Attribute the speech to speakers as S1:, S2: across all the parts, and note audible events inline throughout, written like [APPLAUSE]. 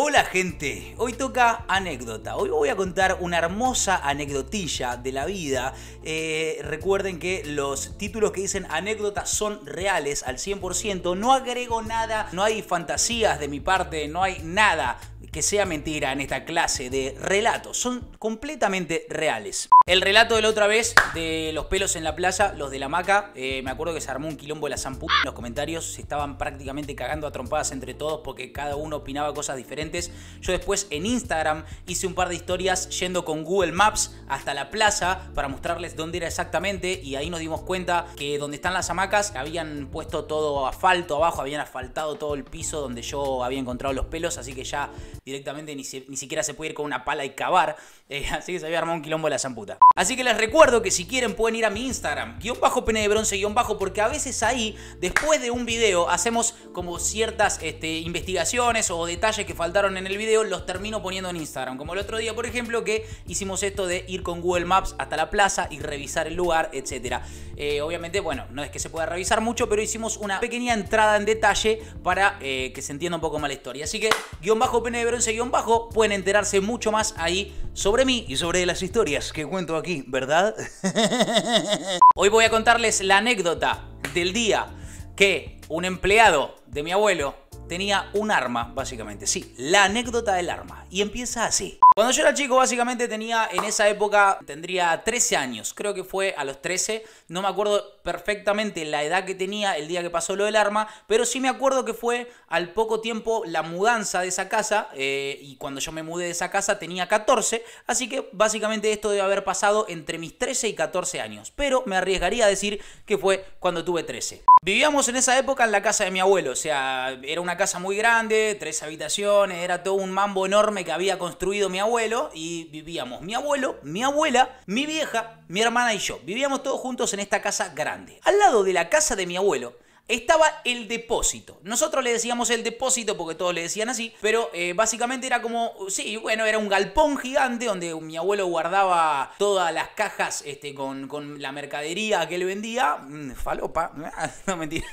S1: Hola gente, hoy toca anécdota. Hoy voy a contar una hermosa anécdotilla de la vida. Eh, recuerden que los títulos que dicen anécdotas son reales al 100%. No agrego nada, no hay fantasías de mi parte, no hay nada que sea mentira en esta clase de relatos. Son completamente reales. El relato de la otra vez de los pelos en la plaza. los de la hamaca. Eh, me acuerdo que se armó un quilombo de la zampu en los comentarios, se estaban prácticamente cagando a trompadas entre todos porque cada uno opinaba cosas diferentes. Yo después en Instagram hice un par de historias yendo con Google Maps hasta la plaza para mostrarles dónde era exactamente y ahí nos dimos cuenta que donde están las hamacas habían puesto todo asfalto abajo, habían asfaltado todo el piso donde yo había encontrado los pelos, así que ya directamente ni, siquiera se puede ir con una pala y cavar. [LAUGHS] Eh, así que se había armado un quilombo de la zamputa Así que les recuerdo que si quieren pueden ir a mi Instagram, guión bajo pene de bronce, guión bajo, porque a veces ahí, después de un video, hacemos como ciertas este, investigaciones o detalles que faltaron en el video, los termino poniendo en Instagram. Como el otro día, por ejemplo, que hicimos esto de ir con Google Maps hasta la plaza y revisar el lugar, etc. Eh, obviamente, bueno, no es que se pueda revisar mucho, pero hicimos una pequeña entrada en detalle para eh, que se entienda un poco más la historia. Así que, guión bajo pene en bajo pueden enterarse mucho más ahí sobre mí y sobre las historias que cuento aquí, ¿verdad? [LAUGHS] Hoy voy a contarles la anécdota del día que un empleado de mi abuelo tenía un arma, básicamente. Sí, la anécdota del arma. Y empieza así. Cuando yo era chico, básicamente tenía, en esa época, tendría 13 años, creo que fue a los 13, no me acuerdo perfectamente la edad que tenía el día que pasó lo del arma, pero sí me acuerdo que fue al poco tiempo la mudanza de esa casa, eh, y cuando yo me mudé de esa casa tenía 14, así que básicamente esto debe haber pasado entre mis 13 y 14 años, pero me arriesgaría a decir que fue cuando tuve 13. Vivíamos en esa época en la casa de mi abuelo, o sea, era una casa muy grande, tres habitaciones, era todo un mambo enorme que había construido mi abuelo y vivíamos mi abuelo, mi abuela, mi vieja, mi hermana y yo. Vivíamos todos juntos en esta casa grande. Al lado de la casa de mi abuelo estaba el depósito. Nosotros le decíamos el depósito porque todos le decían así, pero eh, básicamente era como, sí, bueno, era un galpón gigante donde mi abuelo guardaba todas las cajas este, con, con la mercadería que le vendía. Mm, falopa, [LAUGHS] no mentira.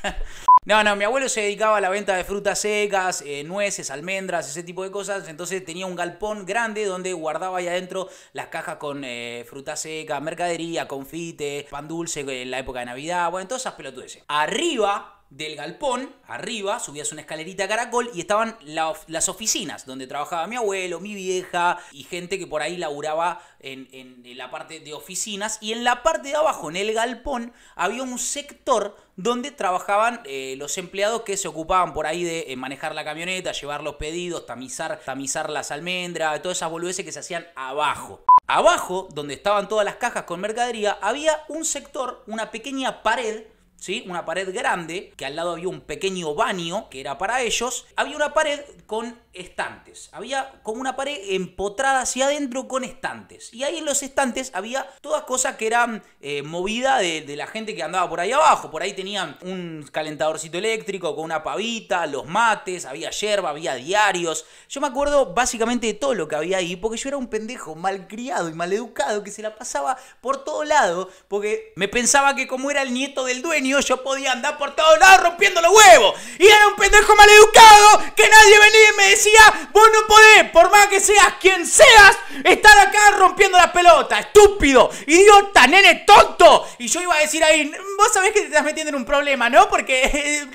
S1: No, no, mi abuelo se dedicaba a la venta de frutas secas, eh, nueces, almendras, ese tipo de cosas. Entonces tenía un galpón grande donde guardaba ahí adentro las cajas con frutas eh, fruta seca, mercadería, confite, pan dulce eh, en la época de Navidad. Bueno, todas esas pelotudeces. Arriba del galpón, arriba, subías una escalerita a caracol y estaban las oficinas donde trabajaba mi abuelo, mi vieja y gente que por ahí laburaba en, en, la parte de oficinas. Y en la parte de abajo, en el galpón, había un sector donde trabajaban eh, los empleados que se ocupaban por ahí de eh, manejar la camioneta, llevar los pedidos, tamizar, tamizar las almendras, todas esas boludeces que se hacían abajo. Abajo, donde estaban todas las cajas con mercadería, había un sector, una pequeña pared ¿sí? Una pared grande, que al lado había un pequeño baño que era para ellos. Había una pared con estantes. Había como una pared empotrada hacia adentro con estantes. Y ahí en los estantes había todas cosas que eran movidas eh, movida de, la gente que andaba por ahí abajo. Por ahí tenían un calentadorcito eléctrico con una pavita, los mates, había yerba, había diarios. Yo me acuerdo básicamente de todo lo que había ahí, porque yo era un pendejo malcriado y maleducado que se la pasaba por todo lado, porque me pensaba que como era el nieto del dueño, yo podía andar por todos lados rompiendo los huevos. Y era un pendejo maleducado que nadie venía y me decía, vos no podés, por más que seas quien seas, estar acá rompiendo la pelota. Estúpido, idiota, nene tonto. Y yo iba a decir ahí, vos sabés que te estás metiendo en un problema, ¿no? Porque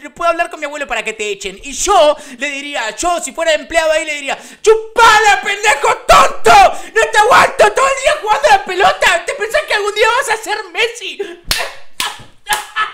S1: eh, puedo hablar con mi abuelo para que te echen. Y yo le diría, yo si fuera empleado ahí le diría, chupala, pendejo tonto. No te aguanto todo el día jugando la pelota. ¿Te pensás que algún día vas a ser Messi? [LAUGHS]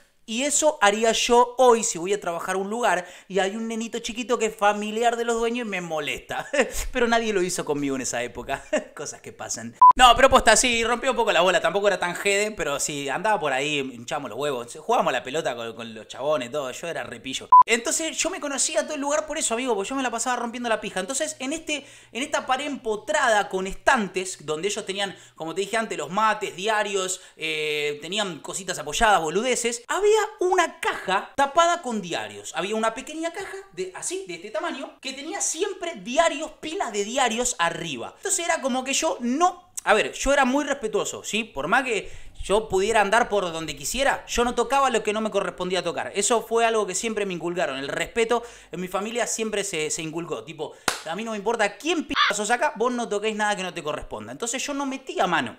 S1: Y eso haría yo hoy si voy a trabajar a un lugar y hay un nenito chiquito que es familiar de los dueños y me molesta. [LAUGHS] Pero nadie lo hizo conmigo en esa época. [LAUGHS] Cosas que pasan. No, pero posta, sí, rompió un poco la bola. Tampoco era tan jede, pero sí, andaba por ahí, hinchamos los huevos. Jugábamos la pelota con, los chabones, todo. Yo era repillo. Entonces yo me conocía todo el lugar por eso, amigo, porque yo me la pasaba rompiendo la pija. Entonces en, este, en esta pared empotrada con estantes, donde ellos tenían, como te dije antes, los mates, diarios, eh, tenían cositas apoyadas, boludeces, había una caja tapada con diarios. Había una pequeña caja de así, de este tamaño, que tenía siempre diarios, pilas de diarios arriba. Entonces era como que yo no a ver, yo era muy respetuoso, ¿sí? Por más que yo pudiera andar por donde quisiera, yo no tocaba lo que no me correspondía tocar. Eso fue algo que siempre me inculcaron. El respeto en mi familia siempre se, se inculcó. Tipo, a mí no me importa quién p*** sos acá, vos no toquéis nada que no te corresponda. Entonces yo no metía mano.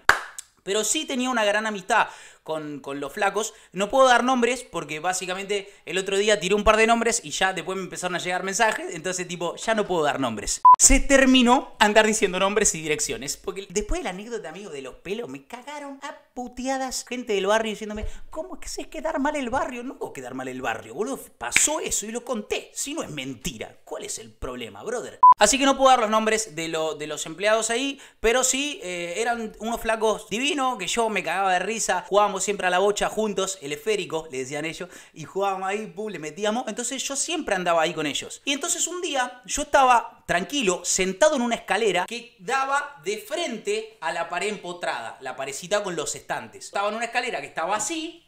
S1: Pero sí tenía una gran amistad con, los flacos. No puedo dar nombres porque básicamente el otro día tiré un par de nombres y ya después me empezaron a llegar mensajes. Entonces, tipo, ya no puedo dar nombres. Se terminó andar diciendo nombres y direcciones. Porque después de la anécdota, amigo, de los pelos, me cagaron a puteadas gente del barrio diciéndome, ¿cómo es que se quedar mal el barrio? No puedo quedar mal el barrio, boludo. Pasó eso y lo conté. Si no es mentira, ¿cuál es el problema, brother? Así que no puedo dar los nombres de, lo, de los empleados ahí, pero sí eh, eran unos flacos divinos que yo me cagaba de risa. Juan siempre a la bocha juntos, el esférico, le decían ellos, y jugábamos ahí, le metíamos. Entonces yo siempre andaba ahí con ellos. Y entonces un día yo estaba tranquilo, sentado en una escalera que daba de frente a la pared empotrada, la parecita con los estantes. Estaba en una escalera que estaba así,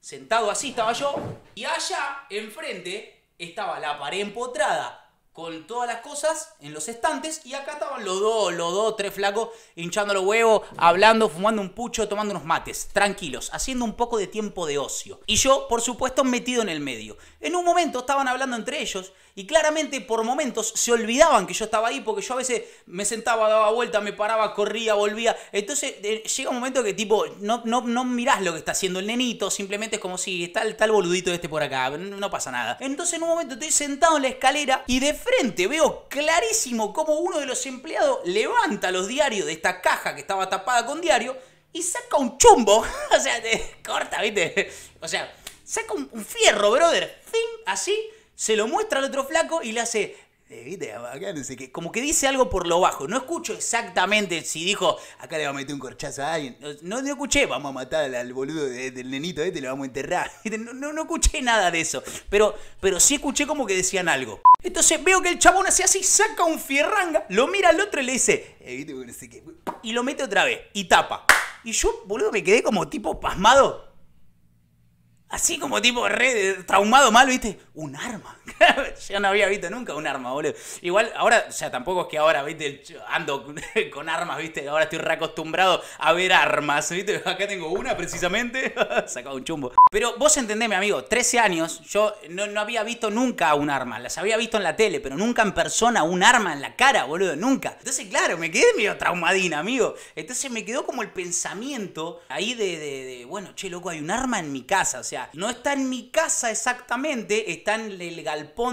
S1: sentado así estaba yo, y allá enfrente estaba la pared empotrada con todas las cosas en los estantes y acá estaban los dos, los dos, tres flacos, hinchando los huevos, hablando, fumando un pucho, tomando unos mates, tranquilos, haciendo un poco de tiempo de ocio. Y yo, por supuesto, metido en el medio. En un momento estaban hablando entre ellos y claramente por momentos se olvidaban que yo estaba ahí porque yo a veces me sentaba, daba vuelta, me paraba, corría, volvía. Entonces eh, llega un momento que tipo, no, no, no mirás lo que está haciendo el nenito, simplemente es como si está, el boludito este por acá, no, no pasa nada. Entonces en un momento estoy sentado en la escalera y de frente veo clarísimo cómo uno de los empleados levanta los diarios de esta caja que estaba tapada con diario y saca un chumbo. [LAUGHS] o sea, te corta, ¿viste? O sea, saca un, fierro, brother. así, se lo muestra al otro flaco y le hace, eh, acá no sé qué. Como que dice algo por lo bajo. No escucho exactamente si dijo, acá le va a meter un corchazo a alguien. No, no escuché, vamos a matar al boludo del nenito este, lo vamos a enterrar. [LAUGHS] No, no, escuché nada de eso. Pero, pero sí escuché como que decían algo. Entonces veo que el chabón hace así, saca un fierranga, lo mira al otro y le dice, eh, Y lo mete otra vez y tapa. Y yo, boludo, me quedé como tipo pasmado. Así como tipo re traumado malo, ¿viste? Un arma. [LAUGHS] yo no había visto nunca un arma, boludo. Igual, ahora, o sea, tampoco es que ahora, viste, ando [LAUGHS] con armas, viste, ahora estoy reacostumbrado a ver armas, viste, [LAUGHS] acá tengo una precisamente, sacado un chumbo. Pero vos entendés, mi amigo, 13 años, yo no, había visto nunca un arma, las había visto en la tele, pero nunca en persona un arma en la cara, boludo, nunca. Entonces, claro, me quedé medio traumadina, amigo. Entonces me quedó como el pensamiento ahí de, bueno, che, loco, hay un arma en mi casa, o sea, no está en mi casa exactamente, está en el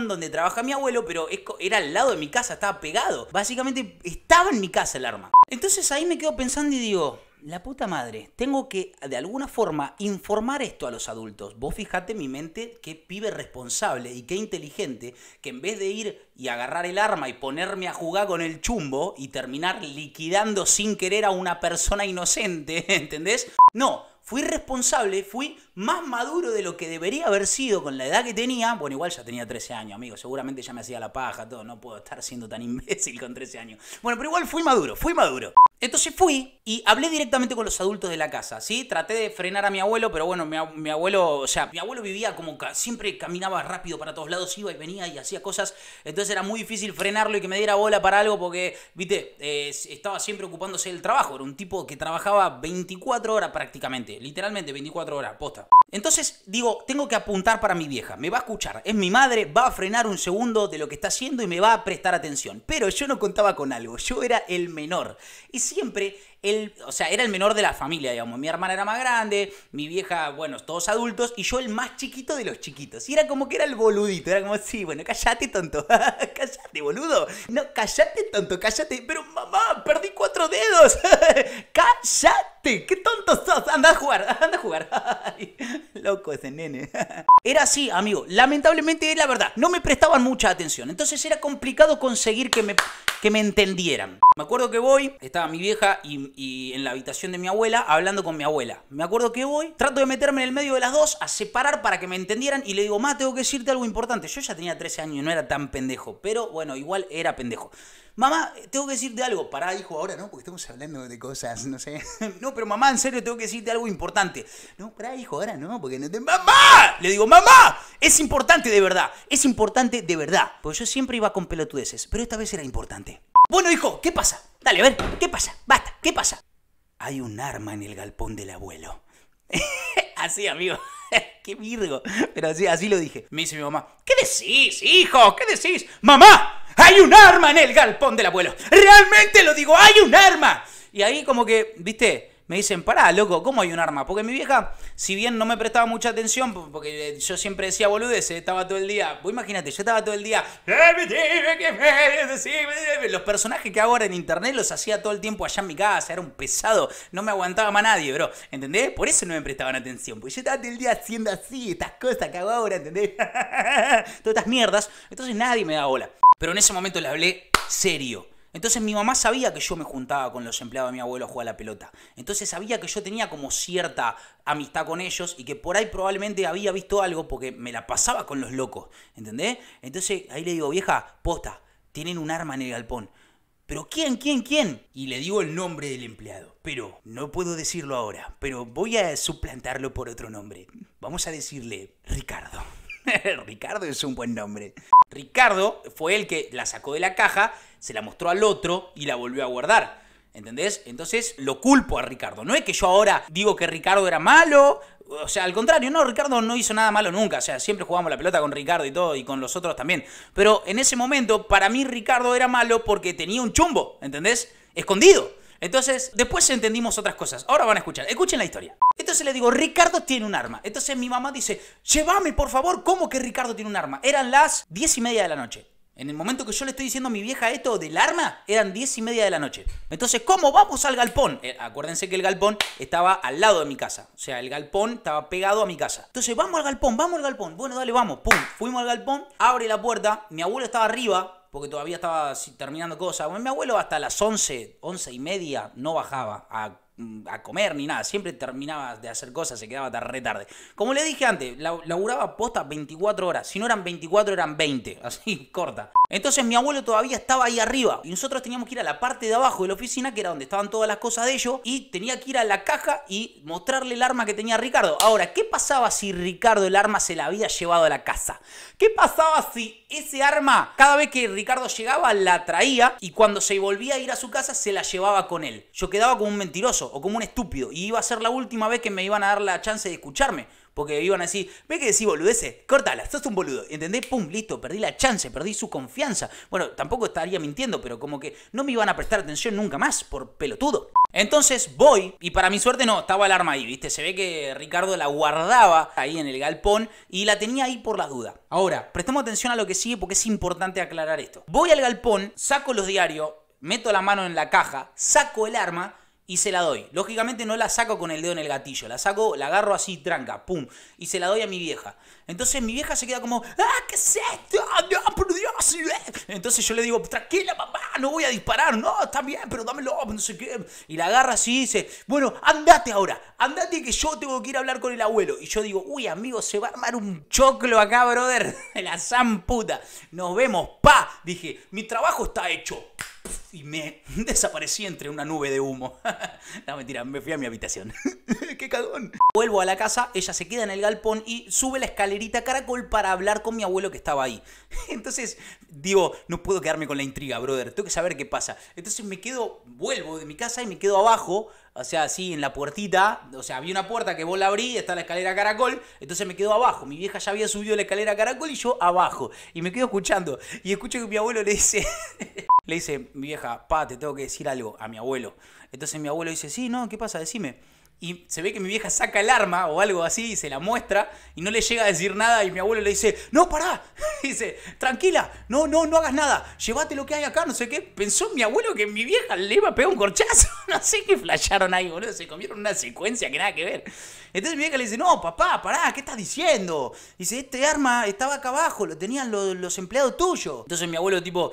S1: donde trabaja mi abuelo, pero era al lado de mi casa, estaba pegado. Básicamente estaba en mi casa el arma. Entonces ahí me quedo pensando y digo, la puta madre, tengo que de alguna forma informar esto a los adultos. Vos fijate mi mente, qué pibe responsable y qué inteligente, que en vez de ir y agarrar el arma y ponerme a jugar con el chumbo y terminar liquidando sin querer a una persona inocente, [LAUGHS] ¿entendés? No, fui responsable, fui más maduro de lo que debería haber sido con la edad que tenía. Bueno, igual ya tenía 13 años, amigo, seguramente ya me hacía la paja, todo, no puedo estar siendo tan imbécil con 13 años. Bueno, pero igual fui maduro, fui maduro. Entonces fui y hablé directamente con los adultos de la casa, ¿sí? Traté de frenar a mi abuelo, pero bueno, mi, abuelo, o sea, mi abuelo vivía como siempre caminaba rápido para todos lados, iba y venía y hacía cosas, entonces era muy difícil frenarlo y que me diera bola para algo porque, viste, eh, estaba siempre ocupándose del trabajo, era un tipo que trabajaba 24 horas prácticamente, literalmente 24 horas, posta. Entonces digo, tengo que apuntar para mi vieja, me va a escuchar, es mi madre, va a frenar un segundo de lo que está haciendo y me va a prestar atención, pero yo no contaba con algo, yo era el menor. Y siempre, el, o sea, era el menor de la familia, digamos. Mi hermana era más grande, mi vieja, bueno, todos adultos, y yo el más chiquito de los chiquitos. Y era como que era el boludito, era como, sí, bueno, callate, tonto, [LAUGHS] callate, boludo. No, callate, tonto, callate. Pero mamá, perdí cuatro dedos. [LAUGHS] callate, qué tonto sos. Anda a jugar, [LAUGHS] anda a jugar loco ese nene. [LAUGHS] Era así, amigo. Lamentablemente es la verdad. No me prestaban mucha atención. Entonces era complicado conseguir que me, que me entendieran. Me acuerdo que voy, estaba mi vieja y, en la habitación de mi abuela hablando con mi abuela. Me acuerdo que voy, trato de meterme en el medio de las dos, a separar para que me entendieran y le digo, ma, tengo que decirte algo importante. Yo ya tenía 13 años y no era tan pendejo, pero bueno, igual era pendejo. Mamá, tengo que decirte algo. Pará, hijo, ahora no, porque estamos hablando de cosas, no sé. [LAUGHS] No, pero mamá, en serio, tengo que decirte algo importante. No, pará, hijo, ahora no, porque no te. ¡Mamá! Le digo, ¡mamá! Es importante de verdad. Es importante de verdad. Porque yo siempre iba con pelotudeces, pero esta vez era importante. Bueno, hijo, ¿qué pasa? Dale, a ver, ¿qué pasa? Basta, ¿qué pasa? Hay un arma en el galpón del abuelo. [LAUGHS] Así, amigo. [LAUGHS] Qué virgo. Pero así, así lo dije. Me dice mi mamá, ¿qué decís, hijo? ¿Qué decís? ¡Mamá! hay un arma en el galpón del abuelo. Realmente lo digo, hay un arma. Y ahí como que, viste, me dicen, pará, loco, ¿cómo hay un arma? Porque mi vieja, si bien no me prestaba mucha atención, porque eh, yo siempre decía boludeces, estaba todo el día, vos imagínate, yo estaba todo el día, los personajes que hago ahora en internet los hacía todo el tiempo allá en mi casa, era un pesado, no me aguantaba más nadie, bro, ¿entendés? Por eso no me prestaban atención, porque yo estaba todo el día haciendo así, estas cosas que hago ahora, ¿entendés? [LAUGHS] Todas estas mierdas, entonces nadie me da bola. Pero en ese momento le hablé serio. Entonces mi mamá sabía que yo me juntaba con los empleados de mi abuelo a jugar a la pelota. Entonces sabía que yo tenía como cierta amistad con ellos y que por ahí probablemente había visto algo porque me la pasaba con los locos. ¿Entendés? Entonces ahí le digo, vieja, posta, tienen un arma en el galpón. ¿Pero quién, quién, quién? Y le digo el nombre del empleado. Pero no puedo decirlo ahora, pero voy a suplantarlo por otro nombre. Vamos a decirle Ricardo. [LAUGHS] Ricardo es un buen nombre. Ricardo fue el que la sacó de la caja, se la mostró al otro y la volvió a guardar. ¿Entendés? Entonces lo culpo a Ricardo. No es que yo ahora digo que Ricardo era malo. O sea, al contrario, no, Ricardo no hizo nada malo nunca. O sea, siempre jugamos la pelota con Ricardo y todo, y con los otros también. Pero en ese momento, para mí Ricardo era malo porque tenía un chumbo, ¿entendés? Escondido. Entonces, después entendimos otras cosas. Ahora van a escuchar. Escuchen la historia. Entonces le digo, Ricardo tiene un arma. Entonces mi mamá dice, llévame, por favor. ¿Cómo que Ricardo tiene un arma? Eran las diez y media de la noche. En el momento que yo le estoy diciendo a mi vieja esto del arma, eran diez y media de la noche. Entonces, ¿cómo vamos al galpón? Eh, acuérdense que el galpón estaba al lado de mi casa. O sea, el galpón estaba pegado a mi casa. Entonces, vamos al galpón, vamos al galpón. Bueno, dale, vamos. Pum, fuimos al galpón, abre la puerta. Mi abuelo estaba arriba, porque todavía estaba terminando cosas. mi abuelo hasta las 11, once y media no bajaba a Mm, a comer ni nada. Siempre terminaba de hacer cosas, se quedaba tarde tarde. Como le dije antes, laburaba posta 24 horas. Si no eran 24, eran 20. [LAUGHS] Así, corta. Entonces mi abuelo todavía estaba ahí arriba. Y nosotros teníamos que ir a la parte de abajo de la oficina, que era donde estaban todas las cosas de ellos. Y tenía que ir a la caja y mostrarle el arma que tenía Ricardo. Ahora, ¿qué pasaba si Ricardo el arma se la había llevado a la casa? ¿Qué pasaba si ese arma, cada vez que Ricardo llegaba, la traía y cuando se volvía a ir a su casa, se la llevaba con él? Yo quedaba como un mentiroso o como un estúpido. Y iba a ser la última vez que me iban a dar la chance de escucharme. Porque iban a decir, ve que decís boludeces, cortala, es un boludo. ¿Entendés? Pum, listo, perdí la chance, perdí su confianza. Bueno, tampoco estaría mintiendo, pero como que no me iban a prestar atención nunca más por pelotudo. Entonces voy, y para mi suerte no, estaba el arma ahí, ¿viste? Se ve que Ricardo la guardaba ahí en el galpón y la tenía ahí por la duda. Ahora, prestemos atención a lo que sigue porque es importante aclarar esto. Voy al galpón, saco los diarios, meto la mano en la caja, saco el arma y se la doy. Lógicamente no la saco con el dedo en el gatillo, la saco, la agarro así, tranca, pum, y se la doy a mi vieja. Entonces mi vieja se queda como, ¡ah, qué es esto! Ah, ¡No, por Dios! Eh". Entonces yo le digo, tranquila, papá, no voy a disparar, no, está bien, pero dámelo, no sé qué. Y la agarra así y dice, bueno, andate ahora, andate que yo tengo que ir a hablar con el abuelo. Y yo digo, uy, amigo, se va a armar un choclo acá, brother, [LAUGHS] la san puta. Nos vemos, pa, dije, mi trabajo está hecho y me [LAUGHS] desaparecí entre una nube de humo. [LAUGHS] no, mentira, me fui a mi habitación. [LAUGHS] ¡Qué cagón! Vuelvo a la casa, ella se queda en el galpón y sube la escalerita caracol para hablar con mi abuelo que estaba ahí. Entonces, digo, no puedo quedarme con la intriga, brother, tengo que saber qué pasa. Entonces me quedo, vuelvo de mi casa y me quedo abajo o sea, así en la puertita, o sea, había una puerta que vos la abrí, está la escalera caracol, entonces me quedo abajo. Mi vieja ya había subido la escalera caracol y yo abajo. Y me quedo escuchando. Y escucho que mi abuelo le dice, [LAUGHS] le dice, mi vieja, pa, te tengo que decir algo a mi abuelo. Entonces mi abuelo dice, sí, no, ¿qué pasa? Decime. Y se ve que mi vieja saca el arma o algo así y se la muestra y no le llega a decir nada y mi abuelo le dice, no, pará. [LAUGHS] dice, tranquila, no, no, no hagas nada, llévate lo que hay acá, no sé qué. Pensó mi abuelo que mi vieja le iba a pegar un corchazo. [LAUGHS] No sé qué flasharon ahí, boludo. Se comieron una secuencia que nada que ver. Entonces mi vieja le dice, no, papá, pará, ¿qué estás diciendo? dice, este arma estaba acá abajo, lo tenían los empleados tuyos. Entonces mi abuelo tipo,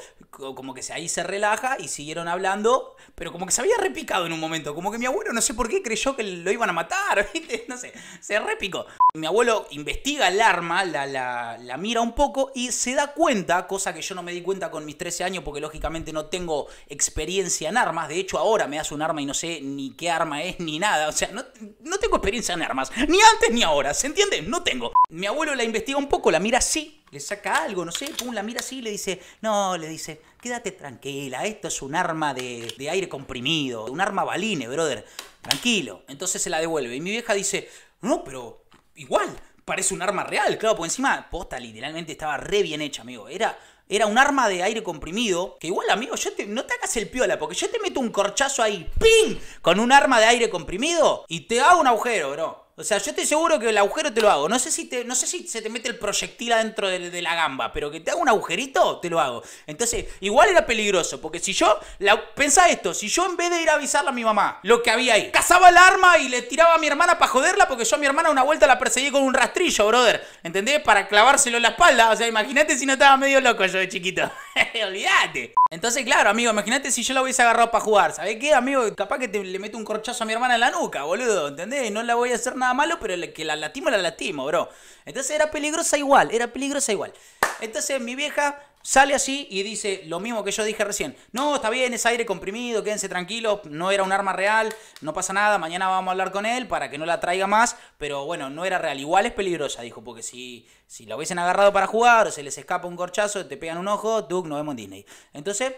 S1: como que ahí se relaja y siguieron hablando, pero como que se había repicado en un momento, como que mi abuelo no sé por qué creyó que lo iban a matar, [LAUGHS] ¿viste? no sé, se repicó. Mi abuelo investiga el arma, la, la, mira un poco y se da cuenta, cosa que yo no me di cuenta con mis 13 años porque lógicamente no tengo experiencia en armas, de hecho ahora me das un arma y no sé ni qué arma es ni nada, o sea, no, no tengo experiencia en armas, ni antes ni ahora, ¿se entiende? No tengo. Mi abuelo la investiga un poco, la mira así, le saca algo, no sé, pum, la mira así y le dice, no, le dice, quédate tranquila, esto es un arma de, aire comprimido, un arma baline, brother, tranquilo. Entonces se la devuelve y mi vieja dice, no, pero igual, parece un arma real, claro, por encima, posta, literalmente estaba re bien hecha, amigo, era... Era un arma de aire comprimido. Que igual, amigo, yo no te hagas el piola. Porque yo te meto un corchazo ahí. ¡Ping! Con un arma de aire comprimido. Y te hago un agujero, bro. O sea, yo estoy seguro que el agujero te lo hago. No sé si, te, no sé si se te mete el proyectil adentro de, la gamba, pero que te haga un agujerito, te lo hago. Entonces, igual era peligroso, porque si yo, la, pensá esto, si yo en vez de ir a avisarle a mi mamá lo que había ahí, cazaba el arma y le tiraba a mi hermana para joderla, porque yo a mi hermana una vuelta la perseguí con un rastrillo, brother. ¿Entendés? Para clavárselo en la espalda. O sea, imagínate si no estaba medio loco yo de chiquito. [LAUGHS] Olvídate. Entonces, claro, amigo, imagínate si yo la hubiese agarrado para jugar. ¿Sabes qué, amigo? Capaz que te, le meto un corchazo a mi hermana en la nuca, boludo. ¿Entendés? No la voy a hacer nada malo, pero que la latimo, la latimo, bro. Entonces era peligrosa igual, era peligrosa igual. Entonces mi vieja sale así y dice lo mismo que yo dije recién. No, está bien, es aire comprimido, quédense tranquilos, no era un arma real, no pasa nada, mañana vamos a hablar con él para que no la traiga más, pero bueno, no era real, igual es peligrosa, dijo, porque si, si la hubiesen agarrado para jugar o se les escapa un corchazo, te pegan un ojo, Duke, nos vemos en Disney. Entonces,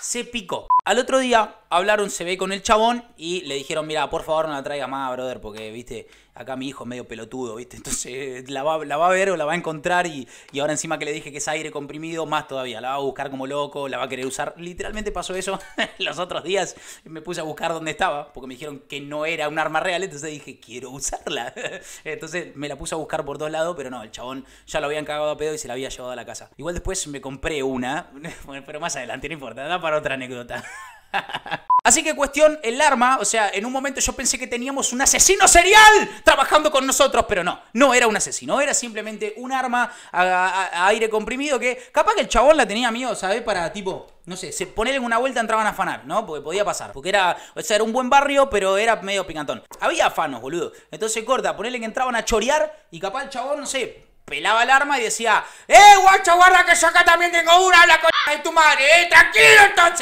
S1: se picó. Al otro día hablaron, se ve con el chabón y le dijeron, mira, por favor no la traiga más, brother, porque, viste, acá mi hijo medio pelotudo, ¿viste? Entonces [LAUGHS] la va, a ver o la va a encontrar y, y, ahora encima que le dije que es aire comprimido, más todavía, la va a buscar como loco, la va a querer usar. Literalmente pasó eso [LAUGHS] los otros días, me puse a buscar dónde estaba, porque me dijeron que no era un arma real, entonces dije, quiero usarla. [LAUGHS] entonces me la puse a buscar por dos lados, pero no, el chabón ya lo habían cagado a pedo y se la había llevado a la casa. Igual después me compré una, pero más adelante, no importa, da para otra anécdota. Así que cuestión, el arma, o sea, en un momento yo pensé que teníamos un asesino serial trabajando con nosotros, pero no, no era un asesino, era simplemente un arma a, aire comprimido que capaz que el chabón la tenía miedo, ¿sabes? Para tipo, no sé, se ponerle una vuelta entraban a afanar, ¿no? Porque podía pasar. Porque era, o sea, era un buen barrio, pero era medio picantón. Había afanos, boludo. Entonces corta, ponerle que entraban a chorear y capaz el chabón, no sé, pelaba el arma y decía, ¡Eh, guacho, guarda que yo acá también tengo una, la coña de tu madre! ¡Eh, tranquilo entonces!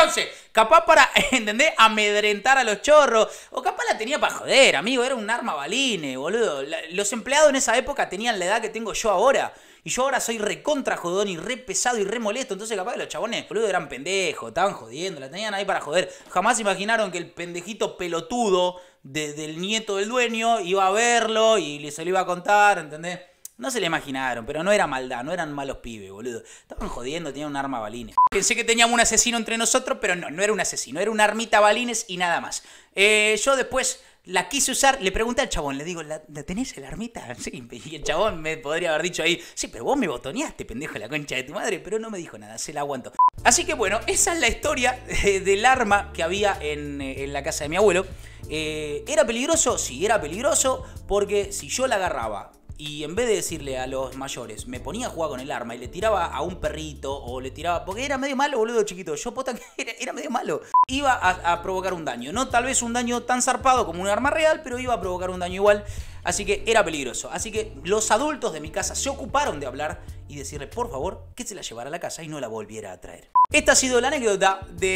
S1: Entonces, capaz para, [LAUGHS] ¿entendés? Amedrentar a los chorros. O capaz la tenía para joder, amigo. Era un arma baline, boludo. los empleados en esa época tenían la edad que tengo yo ahora. Y yo ahora soy recontra jodón y re pesado y re molesto. Entonces, capaz que los chabones, boludo, eran pendejos, estaban jodiendo, la tenían ahí para joder. Jamás imaginaron que el pendejito pelotudo del nieto del dueño iba a verlo y se lo iba a contar, ¿entendés? No se le imaginaron, pero no era maldad, no eran malos pibes, boludo. Estaban jodiendo, tenían un arma balines. Pensé que teníamos un asesino entre nosotros, pero no, no era un asesino, era una armita balines y nada más. Eh, yo después la quise usar, le pregunté al chabón, le digo, ¿la, tenés la armita? [LAUGHS] Sí, y el chabón me podría haber dicho ahí, sí, pero vos me botoneaste, pendejo, la concha de tu madre, pero no me dijo nada, se la aguanto. Así que bueno, esa es la historia del arma que había eh, en, la casa de mi abuelo. Eh, ¿Era peligroso? Sí, era peligroso, porque si yo la agarraba y en vez de decirle a los mayores, me ponía a jugar con el arma y le tiraba a un perrito o le tiraba. Porque era medio malo, boludo, chiquito. Yo pota que [LAUGHS] era, medio malo. Iba a provocar un daño. No tal vez un daño tan zarpado como un arma real, pero iba a provocar un daño igual. Así que era peligroso. Así que los adultos de mi casa se ocuparon de hablar y decirle, por favor, que se la llevara a la casa y no la volviera a traer. Esta ha sido la anécdota del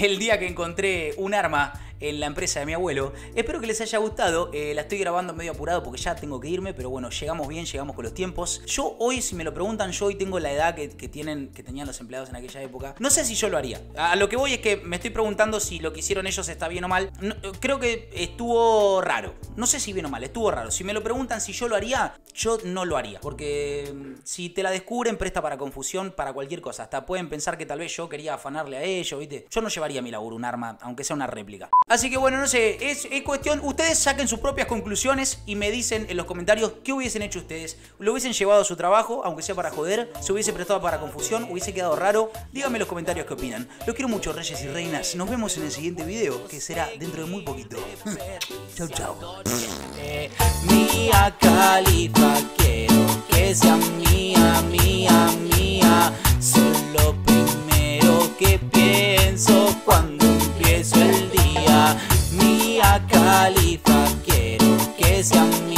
S1: eh, día que encontré un arma en la empresa de mi abuelo. Espero que les haya gustado. Eh, la estoy grabando medio apurado porque ya tengo que irme, pero bueno, llegamos bien, llegamos con los tiempos. Yo hoy, si me lo preguntan, yo hoy tengo la edad que, tienen, que tenían los empleados en aquella época. No sé si yo lo haría. A lo que voy es que me estoy preguntando si lo que hicieron ellos está bien o mal. creo que estuvo raro. No sé si bien o mal, estuvo raro. Si me lo preguntan si yo lo haría, yo no lo haría. Porque mm, si te la descubren, presta para confusión, para cualquier cosa. Hasta pueden pensar que tal vez yo quería afanarle a ellos, ¿viste? Yo no llevaría a mi laburo un arma, aunque sea una réplica. Así que bueno, no sé, es, cuestión. Ustedes saquen sus propias conclusiones y me dicen en los comentarios qué hubiesen hecho ustedes. ¿Lo hubiesen llevado a su trabajo, aunque sea para joder? ¿Se hubiese prestado para confusión? ¿Hubiese quedado raro? Díganme en los comentarios qué opinan. Los quiero mucho, reyes y reinas. Nos vemos en el siguiente video, que será dentro de muy poquito. [LAUGHS] chau, chau. Eh, Mía Califa, quiero que sea mía, mía, mía. Soy lo primero que pienso cuando empiezo el día. Mía Califa, quiero que sea mía.